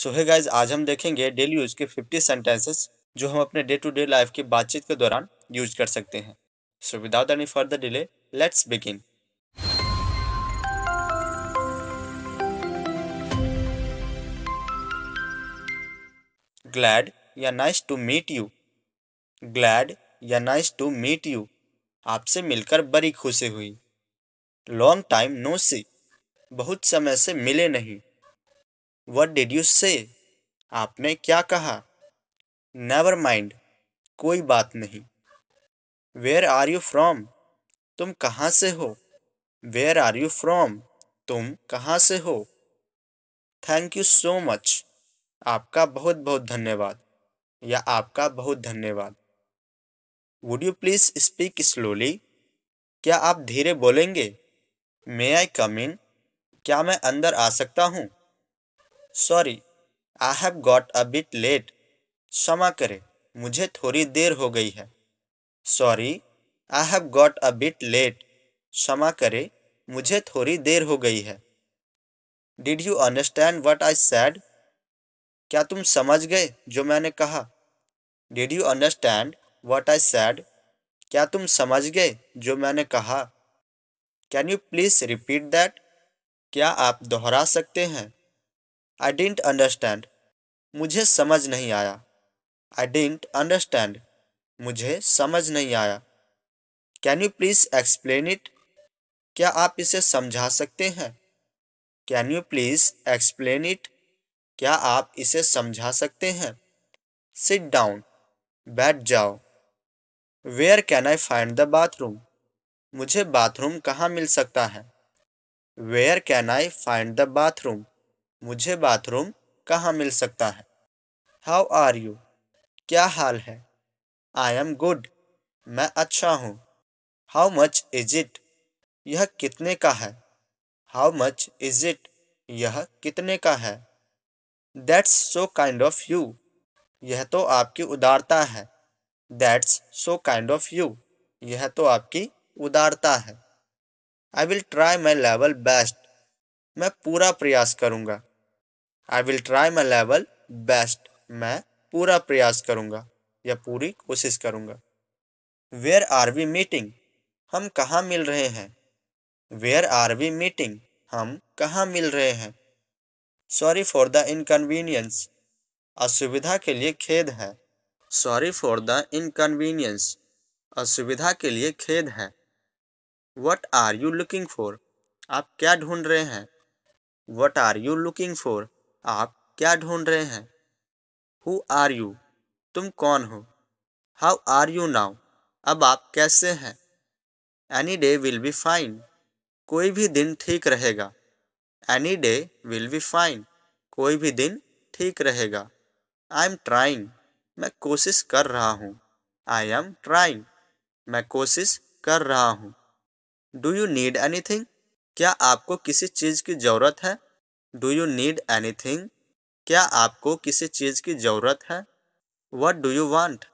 सो है गाइज आज हम देखेंगे डेली यूज के 50 सेंटेंसेस जो हम अपने डे टू डे लाइफ की बातचीत के दौरान यूज कर सकते हैं so without any further delay let's begin glad या nice to meet you glad या नाइस टू मीट यू आपसे मिलकर बड़ी खुशी हुई लॉन्ग टाइम नो सी बहुत समय से मिले नहीं वट डिड यू से आपने क्या कहा नेवर माइंड कोई बात नहीं वेयर आर यू फ्रॉम तुम कहाँ से हो वेयर आर यू फ्रॉम तुम कहाँ से हो थैंक यू सो मच आपका बहुत बहुत धन्यवाद या आपका बहुत धन्यवाद would you please speak slowly क्या आप धीरे बोलेंगे मे आई कम इन क्या मैं अंदर आ सकता हूँ sorry I have got a bit late क्षमा करे मुझे थोड़ी देर हो गई है sorry I have got a bit late क्षमा करे मुझे थोड़ी देर हो गई है did you understand what I said क्या तुम समझ गए जो मैंने कहा did you understand what I said क्या तुम समझ गए जो मैंने कहा can you please repeat that क्या आप दोहरा सकते हैं आई डेंट अंडरस्टैंड मुझे समझ नहीं आया आई डेंट अंडरस्टैंड मुझे समझ नहीं आया can you please explain it क्या आप इसे समझा सकते हैं can you please explain it क्या आप इसे समझा सकते हैं सिट डाउन बैठ जाओ where can I find the bathroom मुझे बाथरूम कहाँ मिल सकता है where can I find the bathroom मुझे बाथरूम कहाँ मिल सकता है हाउ आर यू क्या हाल है आई एम गुड मैं अच्छा हूँ हाउ मच इज इट यह कितने का है हाउ मच इज इट यह कितने का है that's so kind of you यह तो आपकी उदारता है that's so kind of you यह तो आपकी उदारता है I will try my level best मैं पूरा प्रयास करूँगा I will try my level best मैं पूरा प्रयास करूँगा या पूरी कोशिश करूँगा वेयर आर वी मीटिंग हम कहाँ मिल रहे हैं वेयर आर वी मीटिंग हम कहाँ मिल रहे हैं सॉरी फॉर द इनकन्वीनियंस असुविधा के लिए खेद है सॉरी फॉर द इनकन्वीनियंस असुविधा के लिए खेद है what are you looking for आप क्या ढूंढ रहे हैं what are you looking for आप क्या ढूंढ रहे हैं हु आर यू तुम कौन हो हाउ आर यू नाउ अब आप कैसे हैं any day will be fine कोई भी दिन ठीक रहेगा any day will be fine कोई भी दिन ठीक रहेगा आई एम ट्राइंग मैं कोशिश कर रहा हूँ आई एम ट्राइंग मैं कोशिश कर रहा हूँ do you need anything क्या आपको किसी चीज़ की ज़रूरत है डू यू नीड एनीथिंग क्या आपको किसी चीज़ की ज़रूरत है वट डू यू वांट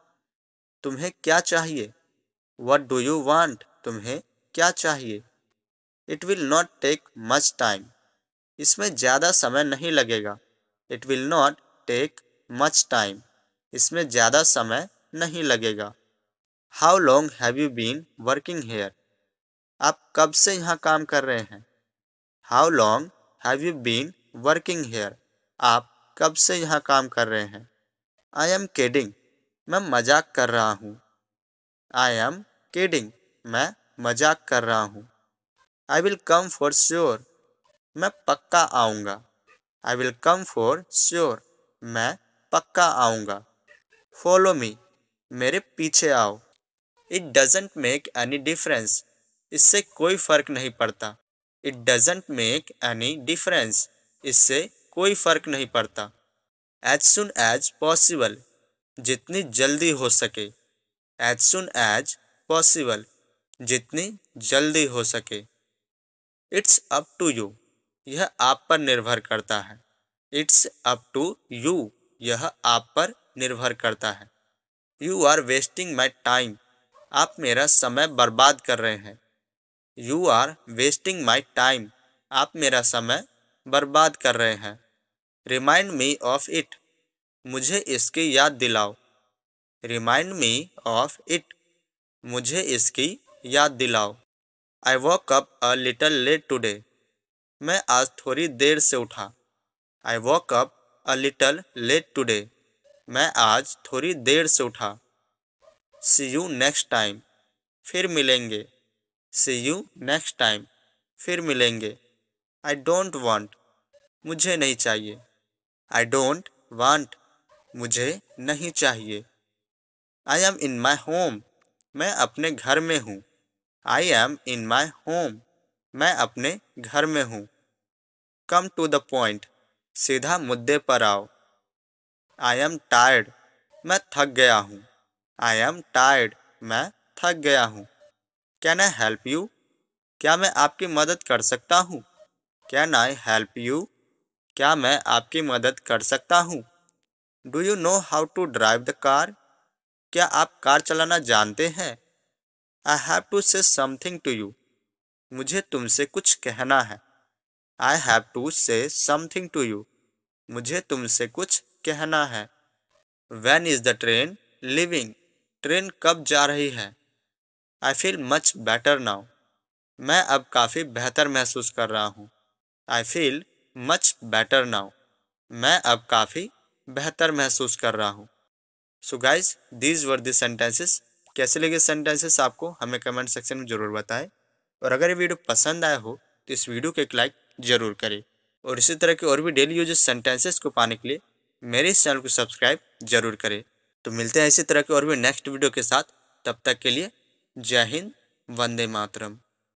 तुम्हें क्या चाहिए वट डू यू वांट तुम्हें क्या चाहिए it will not take much time इसमें ज़्यादा समय नहीं लगेगा it will not take much time इसमें ज़्यादा समय नहीं लगेगा how long have you been working here आप कब से यहाँ काम कर रहे हैं how long have you been working here आप कब से यहाँ काम कर रहे हैं आई एम केडिंग मैं मजाक कर रहा हूँ आई एम केडिंग मैं मजाक कर रहा हूँ I will come for sure मैं पक्का आऊँगा I will come for sure मैं पक्का आऊँगा फॉलो मी मेरे पीछे आओ it doesn't make any difference इससे कोई फर्क नहीं पड़ता it doesn't make any difference इससे कोई फ़र्क नहीं पड़ता एज सुन एज पॉसिबल जितनी जल्दी हो सके एज सुन एज पॉसिबल जितनी जल्दी हो सके इट्स अप टू यू यह आप पर निर्भर करता है इट्स अप टू यू यह आप पर निर्भर करता है you are wasting my time आप मेरा समय बर्बाद कर रहे हैं you are wasting my time आप मेरा समय बर्बाद कर रहे हैं रिमाइंड मी ऑफ इट मुझे इसकी याद दिलाओ रिमाइंड मी ऑफ इट मुझे इसकी याद दिलाओ I walk up a little late today मैं आज थोड़ी देर से उठा I walk up a little late today मैं आज थोड़ी देर से उठा सी यू नेक्स्ट टाइम फिर मिलेंगे सी यू नेक्स्ट टाइम फिर मिलेंगे आई डोंट वांट मुझे नहीं चाहिए आई डोंट वांट मुझे नहीं चाहिए I am in my home मैं अपने घर में हूँ I am in my home मैं अपने घर में हूँ कम टू द पॉइंट सीधा मुद्दे पर आओ आई एम टायर्ड मैं थक गया हूँ आई एम टायर्ड मैं थक गया हूँ कैन आई हेल्प यू क्या मैं आपकी मदद कर सकता हूँ कैन आई हेल्प यू क्या मैं आपकी मदद कर सकता हूँ do you know how to drive the car क्या आप कार चलाना जानते हैं I have to say something to you मुझे तुमसे कुछ कहना है I have to say something to you मुझे तुमसे कुछ कहना है when is the train leaving train कब जा रही है I feel much better now मैं अब काफ़ी बेहतर महसूस कर रहा हूँ I feel much better now मैं अब काफ़ी बेहतर महसूस कर रहा हूँ so guys these were the sentences कैसे लगे सेंटेंसेस आपको हमें कमेंट सेक्शन में ज़रूर बताएं और अगर ये वीडियो पसंद आया हो तो इस वीडियो को एक लाइक ज़रूर करें और इसी तरह के और भी डेली यूज सेंटेंसेस को पाने के लिए मेरे इस चैनल को सब्सक्राइब जरूर करें तो मिलते हैं इसी तरह के और भी नेक्स्ट वीडियो के साथ तब तक के लिए जय हिंद वंदे मातरम